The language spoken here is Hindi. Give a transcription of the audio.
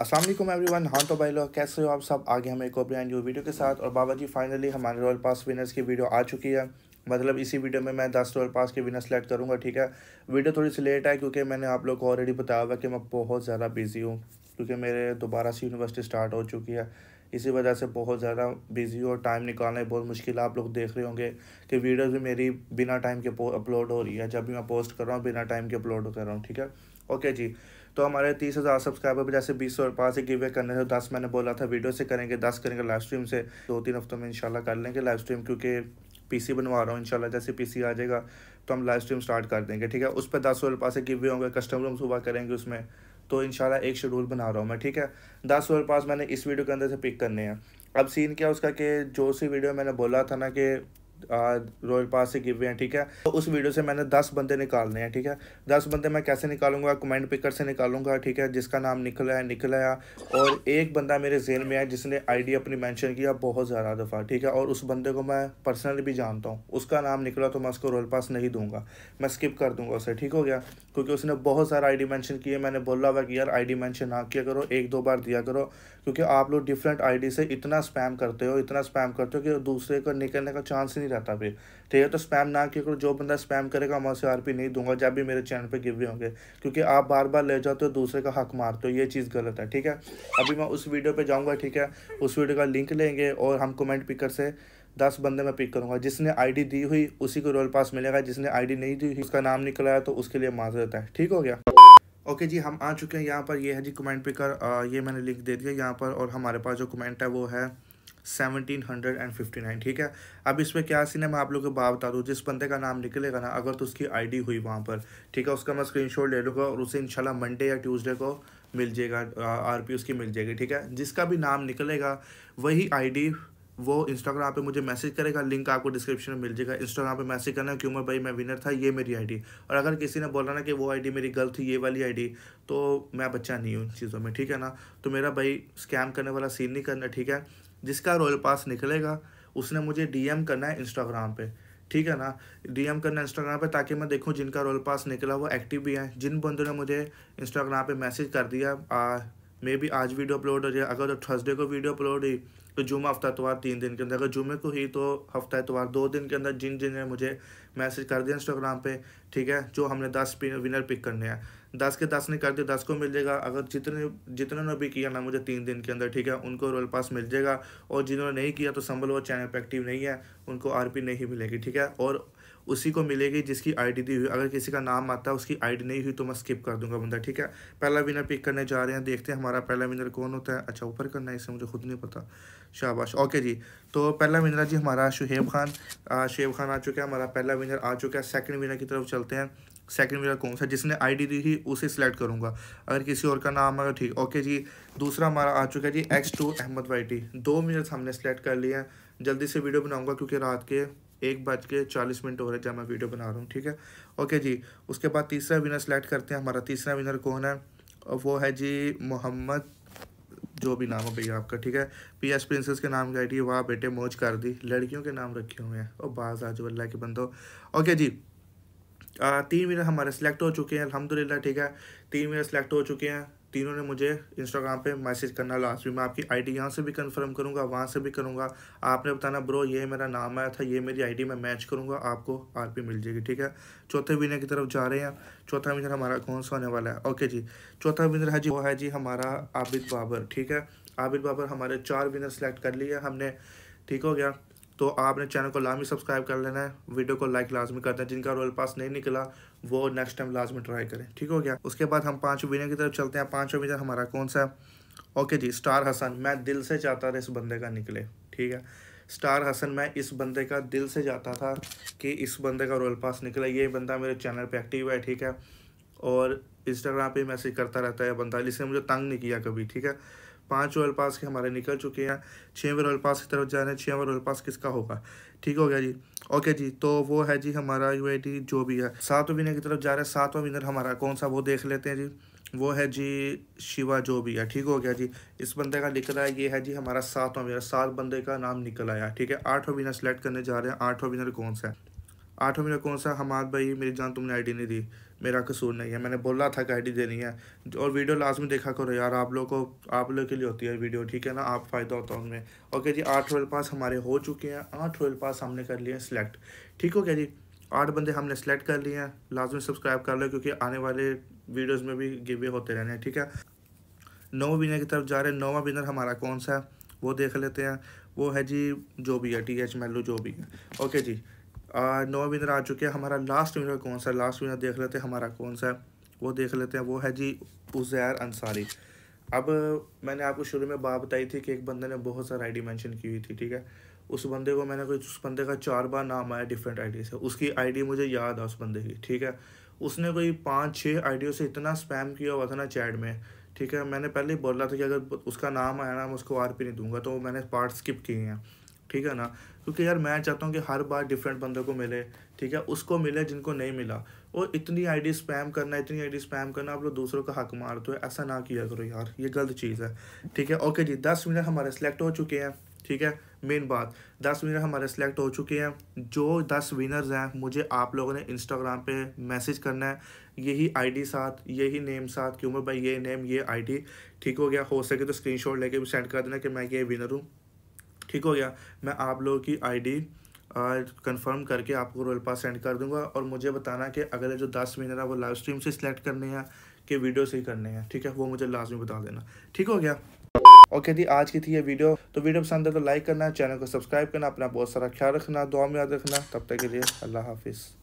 असलम एवरी वन हाँ तो भाई लोग कैसे हो आप सब आगे हमें एक और ब्रांड जो वीडियो के साथ और बाबा जी फाइनली हमारे रॉयल पास विनर्स की वीडियो आ चुकी है मतलब इसी वीडियो में मैं दस रॉयल पास के विनर सेलेक्ट करूँगा ठीक है वीडियो थोड़ी सी लेट है क्योंकि मैंने आप लोग को ऑलरेडी बताया हुआ कि मैं बहुत ज़्यादा बिजी हूँ क्योंकि मेरे दोबारा से यूनिवर्सिटी स्टार्ट हो चुकी है इसी वजह से बहुत ज़्यादा बिज़ी और टाइम निकालना बहुत मुश्किल है आप लोग देख रहे होंगे कि वीडियोज़ भी मेरी बिना टाइम के अपलोड हो रही है जब भी मैं पोस्ट कर रहा हूँ बिना टाइम के अपलोड कर रहा हूँ ठीक है ओके जी तो हमारे तीस हज़ार सब्सक्राइबर भी जैसे बीस सौ रुपये से गिवे करने थे दस मैंने बोला था वीडियो से करेंगे दस करेंगे लाइव स्ट्रीम से दो तीन हफ्तों में इंशाल्लाह कर लेंगे लाइव स्ट्रीम क्योंकि पीसी बनवा रहा हूँ इंशाल्लाह जैसे पीसी आ जाएगा तो हम लाइव स्ट्रीम स्टार्ट कर देंगे ठीक है उस पर दस सौ रुपये से गिवे होंगे कस्टम रूम सुबह करेंगे उसमें तो इन एक शेड्यूल बना रहा हूँ मैं ठीक है दस ओवर पास मैंने इस वीडियो के अंदर से पिक करने हैं अब सीन क्या उसका कि जो सी वीडियो मैंने बोला था ना कि रॉयल पास से गिवे हैं ठीक है तो उस वीडियो से मैंने दस बंदे निकालने हैं ठीक है दस बंदे मैं कैसे निकालूंगा कमेंट पिकर से निकालूंगा ठीक है जिसका नाम निकला है निकला है और एक बंदा मेरे जेल में है जिसने आईडी अपनी मेंशन किया बहुत ज़्यादा दफ़ा ठीक है और उस बंदे को मैं पर्सनली भी जानता हूँ उसका नाम निकला तो मैं उसको रॉयल पास नहीं दूंगा मैं स्किप कर दूंगा उसे ठीक हो गया क्योंकि उसने बहुत सारा आईडी मेंशन किए मैंने बोला हुआ कि यार आईडी मेंशन ना किया करो एक दो बार दिया करो क्योंकि आप लोग डिफरेंट आईडी से इतना स्पैम करते हो इतना स्पैम करते हो कि दूसरे का निकलने का चांस ही नहीं रहता फिर ठीक है तो स्पैम तो ना किया करो जो बंदा स्पैम करेगा मैं उसे आर नहीं दूंगा जब भी मेरे चैनल पर गिवे होंगे क्योंकि आप बार बार ले जाते हो दूसरे का हक मारते हो ये चीज़ गलत है ठीक है अभी मैं उस वीडियो पर जाऊँगा ठीक है उस वीडियो का लिंक लेंगे और हम कमेंट पिकर से दस बंदे मैं पिक करूँगा जिसने आईडी दी हुई उसी को रोल पास मिलेगा जिसने आईडी नहीं दी हुई उसका नाम निकलाया तो उसके लिए माजरत है ठीक हो गया ओके okay जी हम आ चुके हैं यहाँ पर ये है जी कमेंट पिकर ये मैंने लिंक दे दिया यहाँ पर और हमारे पास जो कमेंट है वो है seventeen hundred and fifty nine ठीक है अब इसमें क्या सीन है मैं आप लोगों को बात बता दूँ जिस बंदे का नाम निकलेगा ना अगर तो उसकी आईडी हुई वहाँ पर ठीक है उसका मैं स्क्रीनशॉट ले लूँगा और उसे इंशाल्लाह मंडे या ट्यूसडे को मिल जाएगा आर पी उसकी मिल जाएगी ठीक है जिसका भी नाम निकलेगा वही आई डी वो इंस्टाग्राम पे मुझे मैसेज करेगा लिंक आपको डिस्क्रिप्शन में मिल जाएगा इंस्टाग्राम पे मैसेज करना है कि उमर भाई मैं विनर था ये मेरी आईडी और अगर किसी ने बोला ना कि वो आईडी मेरी गलत थी ये वाली आईडी तो मैं बच्चा नहीं हूँ इन चीज़ों में ठीक है ना तो मेरा भाई स्कैम करने वाला सीन नहीं करना ठीक है जिसका रॉयल पास निकलेगा उसने मुझे डी करना है इंस्टाग्राम पे ठीक है ना डी करना इंस्टाग्राम पर ताकि मैं देखूँ जिनका रोल पास निकला वो एक्टिव भी है जिन बंदों ने मुझे इंस्टाग्राम पर मैसेज कर दिया मे बी आज वीडियो अपलोड हो जाए अगर थर्सडे को वीडियो अपलोड हुई तो जुमा हफ्ता एतवार तीन दिन के अंदर अगर जुमे को ही तो हफ्ता एतवार दो दिन के अंदर जिन जिन ने मुझे मैसेज कर दिया इंस्टाग्राम पे ठीक है जो हमने दस विनर पिक करने हैं दस के दस ने कर दिया दस को मिल जाएगा अगर जितने जितने ने भी किया ना मुझे तीन दिन के अंदर ठीक है उनको रोल पास मिल जाएगा और जिन्होंने नहीं किया तो संभल वो चैनल पर एक्टिव नहीं है उनको आर नहीं मिलेगी ठीक है और उसी को मिलेगी जिसकी आईडी दी हुई अगर किसी का नाम आता है उसकी आईडी नहीं हुई तो मैं स्किप कर दूंगा बंदा ठीक है पहला विनर पिक करने जा रहे हैं देखते हैं हमारा पहला विनर कौन होता है अच्छा ऊपर करना है इसे मुझे खुद नहीं पता शाबाश ओके जी तो पहला विनर जी हमारा शुहेब खान शुहेब खान आ चुका है हमारा पहला विनर आ चुका है सेकंड विनर की तरफ चलते हैं सेकंड विनर कौन सा जिसने डी दी थी उसे सिलेक्ट करूँगा अगर किसी और का नाम आया ठीक ओके जी दूसरा हमारा आ चुका है जी एक्स टू अहमद वाइटी दो मिनट हमने सेलेक्ट कर लिए हैं जल्दी से वीडियो बनाऊंगा क्योंकि रात के एक बज के चालीस मिनट हो रहे थे मैं वीडियो बना रहा हूँ ठीक है ओके जी उसके बाद तीसरा विनर सेलेक्ट करते हैं हमारा तीसरा विनर कौन है वो है जी मोहम्मद जो भी नाम हो भैया आपका ठीक है पी एस प्रिंसेस के नाम की आई वाह बेटे मौज कर दी लड़कियों के नाम रखे हुए हैं और बाज आज अल्लाह के बंदो ओके जी आ, तीन विनर हमारे सेलेक्ट हो चुके हैं अलहमदिल्ला ठीक है तीन विनर सेलेक्ट हो चुके हैं तीनों ने मुझे इंस्टाग्राम पे मैसेज करना लास्ट भी मैं आपकी आईडी यहाँ से भी कंफर्म करूँगा वहाँ से भी करूँगा आपने बताना ब्रो ये मेरा नाम आया था ये मेरी आईडी मैं मैच करूँगा आपको पी मिल जाएगी ठीक है चौथे विनर की तरफ जा रहे हैं चौथा विनर हमारा कौन सा होने वाला है ओके जी चौथा विनर है जी वो है जी हमारा आबिद बाबर ठीक है आबिद बाबर हमारे चार विनर सेलेक्ट कर लिए हमने ठीक हो गया तो आपने चैनल को लाजमी सब्सक्राइब कर लेना है वीडियो को लाइक लाजमी कर दें जिनका रोल पास नहीं निकला वो नेक्स्ट टाइम लाजमी ट्राई करें ठीक हो गया उसके बाद हम पाँच विनर की तरफ चलते हैं पाँचों विनर हमारा कौन सा है ओके जी स्टार हसन मैं दिल से चाहता था इस बंदे का निकले ठीक है स्टार हसन मैं इस बंदे का दिल से चाहता था कि इस बंदे का रोल पास निकले ये बंदा मेरे चैनल पे एक्टिव है ठीक है और इंस्टाग्राम पे मैसेज करता रहता है बंदा जिसने मुझे तंग नहीं किया कभी ठीक है पांच रॉयल पास के हमारे निकल चुके हैं छवें रॉयल पास की तरफ जा हैं है छवें रॉयल पास किसका होगा ठीक हो गया जी ओके जी तो वो है जी हमारा यू जो भी है सातवें विनर की तरफ जा रहे हैं सातवां विनर हमारा कौन सा वो देख लेते हैं जी वो है जी शिवा जो भी है ठीक हो गया जी इस बंदे का निकल आया ये है जी हमारा सातवां विनर सात बंदे का नाम निकल आया ठीक है आठवां विनर सेलेक्ट करने जा रहे हैं आठवां विनर कौन सा है आठों महीने कौन सा हमाद भाई मेरी जान तुमने आईडी नहीं दी मेरा कसूर नहीं है मैंने बोला था कि आईडी देनी है और वीडियो लास्ट में देखा करो यार आप लोगों को आप लोगों के लिए होती है वीडियो ठीक है ना आप फ़ायदा होता है उनमें ओके जी आठ रॉयल पास हमारे हो चुके हैं आठ रॉयल पास हमने कर लिए हैं सिलेक्ट ठीक हो गया जी आठ बंदे हमने सेलेक्ट कर लिए हैं लास्ट में सब्सक्राइब कर लो क्योंकि आने वाले वीडियोज़ में भी गिवे होते रहने हैं ठीक है नौ विनर की तरफ जा रहे हैं नौवा विनर हमारा कौन सा है वो देख लेते हैं वो है जी जो भी है टी एच मेलो जो भी है ओके जी नौ विनर आ चुके हैं हमारा लास्ट विनर कौन सा लास्ट विनर देख लेते हैं हमारा कौन सा वो देख लेते हैं वो है जी उजैर अंसारी अब मैंने आपको शुरू में बात बताई थी कि एक बंदे ने बहुत सारा आईडी मेंशन की हुई थी ठीक है उस बंदे को मैंने कोई उस बंदे का चार बार नाम आया डिफरेंट आईडी से उसकी आईडी मुझे याद है उस बंदे की ठीक है उसने कोई पाँच छः आईडियो से इतना स्पैम किया हुआ था ना चैट में ठीक है मैंने पहले ही बोला था कि अगर उसका नाम आया ना मैं उसको आर पी नहीं दूंगा तो मैंने पार्ट स्किप किए हैं ठीक है ना क्योंकि यार मैं चाहता हूँ कि हर बार डिफरेंट बंदों को मिले ठीक है उसको मिले जिनको नहीं मिला और इतनी आईडी स्पैम करना इतनी आईडी स्पैम करना आप लोग दूसरों का हक मार दो ऐसा ना किया करो यार ये गलत चीज़ है ठीक है ओके जी दस मिनट हमारे सेलेक्ट हो चुके हैं ठीक है मेन बात दस विनर हमारे सेलेक्ट हो चुके हैं जो दस विनर्स हैं मुझे आप लोगों ने इंस्टाग्राम पे मैसेज करना है यही आईडी साथ यही नेम साथ क्यों मैं भाई ये नेम ये आईडी ठीक हो गया हो सके तो स्क्रीनशॉट लेके भी सेंड कर देना कि मैं ये विनर हूँ ठीक हो गया मैं आप लोगों की आईडी कंफर्म करके आपको रोल पास सेंड कर दूंगा और मुझे बताना कि अगले जो दस महीने है वो लाइव स्ट्रीम से सिलेक्ट करने हैं कि वीडियो से ही करने हैं ठीक है वो मुझे लाजमी बता देना ठीक हो गया ओके दी आज की थी ये वीडियो तो वीडियो पसंद है तो लाइक करना चैनल को सब्सक्राइब करना अपना बहुत सारा ख्याल रखना दुआ में याद रखना तब तक के लिए अल्लाह हाफिज़